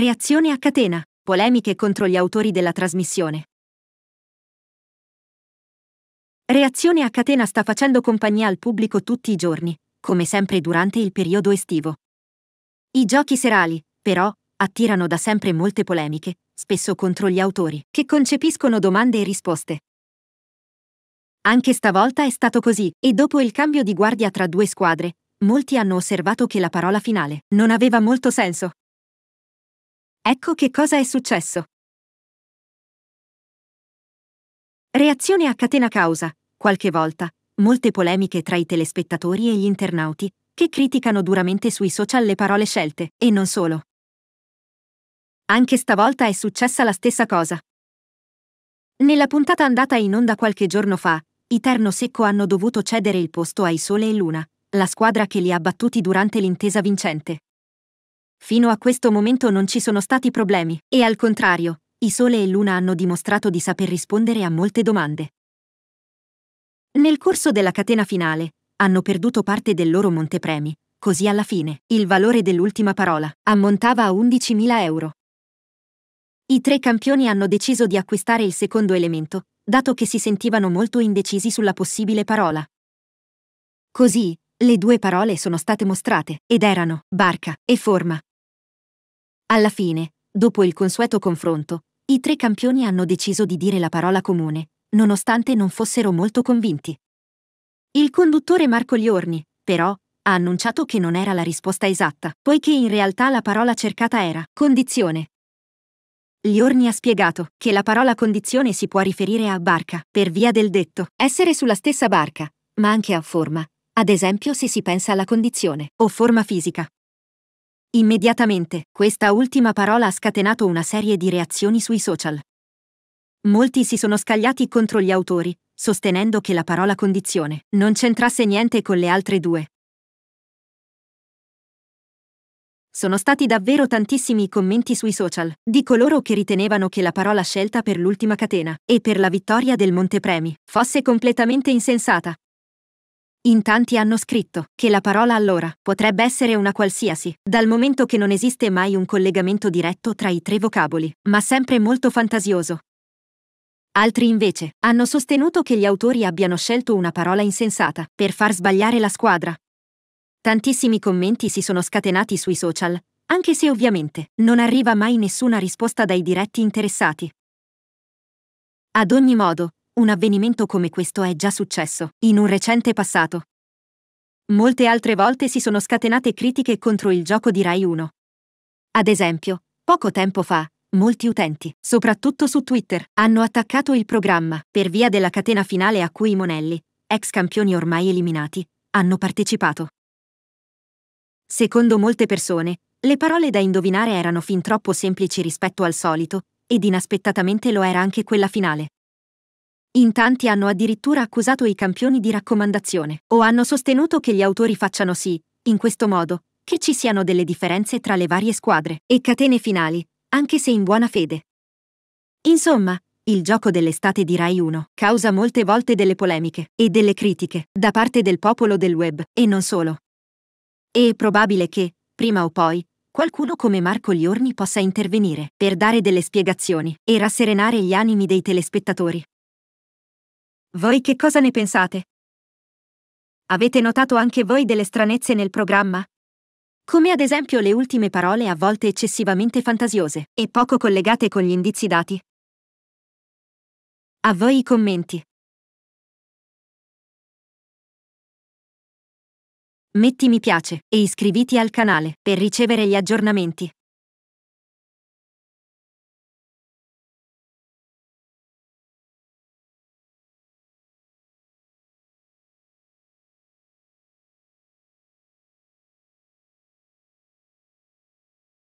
Reazione a catena. Polemiche contro gli autori della trasmissione. Reazione a catena sta facendo compagnia al pubblico tutti i giorni, come sempre durante il periodo estivo. I giochi serali, però, attirano da sempre molte polemiche, spesso contro gli autori, che concepiscono domande e risposte. Anche stavolta è stato così, e dopo il cambio di guardia tra due squadre, molti hanno osservato che la parola finale non aveva molto senso. Ecco che cosa è successo. Reazione a catena causa. Qualche volta, molte polemiche tra i telespettatori e gli internauti, che criticano duramente sui social le parole scelte, e non solo. Anche stavolta è successa la stessa cosa. Nella puntata andata in onda qualche giorno fa, i Terno Secco hanno dovuto cedere il posto ai Sole e Luna, la squadra che li ha battuti durante l'intesa vincente. Fino a questo momento non ci sono stati problemi, e al contrario, i Sole e Luna hanno dimostrato di saper rispondere a molte domande. Nel corso della catena finale, hanno perduto parte del loro montepremi, così alla fine il valore dell'ultima parola ammontava a 11.000 euro. I tre campioni hanno deciso di acquistare il secondo elemento, dato che si sentivano molto indecisi sulla possibile parola. Così, le due parole sono state mostrate, ed erano barca e forma. Alla fine, dopo il consueto confronto, i tre campioni hanno deciso di dire la parola comune, nonostante non fossero molto convinti. Il conduttore Marco Liorni, però, ha annunciato che non era la risposta esatta, poiché in realtà la parola cercata era condizione. Liorni ha spiegato che la parola condizione si può riferire a barca, per via del detto essere sulla stessa barca, ma anche a forma, ad esempio se si pensa alla condizione o forma fisica. Immediatamente, questa ultima parola ha scatenato una serie di reazioni sui social. Molti si sono scagliati contro gli autori, sostenendo che la parola condizione non c'entrasse niente con le altre due. Sono stati davvero tantissimi i commenti sui social di coloro che ritenevano che la parola scelta per l'ultima catena e per la vittoria del Montepremi fosse completamente insensata, in tanti hanno scritto che la parola allora potrebbe essere una qualsiasi, dal momento che non esiste mai un collegamento diretto tra i tre vocaboli, ma sempre molto fantasioso. Altri invece hanno sostenuto che gli autori abbiano scelto una parola insensata per far sbagliare la squadra. Tantissimi commenti si sono scatenati sui social, anche se ovviamente non arriva mai nessuna risposta dai diretti interessati. Ad ogni modo, un avvenimento come questo è già successo, in un recente passato. Molte altre volte si sono scatenate critiche contro il gioco di Rai 1. Ad esempio, poco tempo fa, molti utenti, soprattutto su Twitter, hanno attaccato il programma per via della catena finale a cui i Monelli, ex campioni ormai eliminati, hanno partecipato. Secondo molte persone, le parole da indovinare erano fin troppo semplici rispetto al solito, ed inaspettatamente lo era anche quella finale. In tanti hanno addirittura accusato i campioni di raccomandazione, o hanno sostenuto che gli autori facciano sì, in questo modo, che ci siano delle differenze tra le varie squadre e catene finali, anche se in buona fede. Insomma, il gioco dell'estate di Rai 1 causa molte volte delle polemiche e delle critiche da parte del popolo del web, e non solo. È probabile che, prima o poi, qualcuno come Marco Liorni possa intervenire per dare delle spiegazioni e rasserenare gli animi dei telespettatori. Voi che cosa ne pensate? Avete notato anche voi delle stranezze nel programma? Come ad esempio le ultime parole a volte eccessivamente fantasiose e poco collegate con gli indizi dati. A voi i commenti. Metti mi piace e iscriviti al canale per ricevere gli aggiornamenti.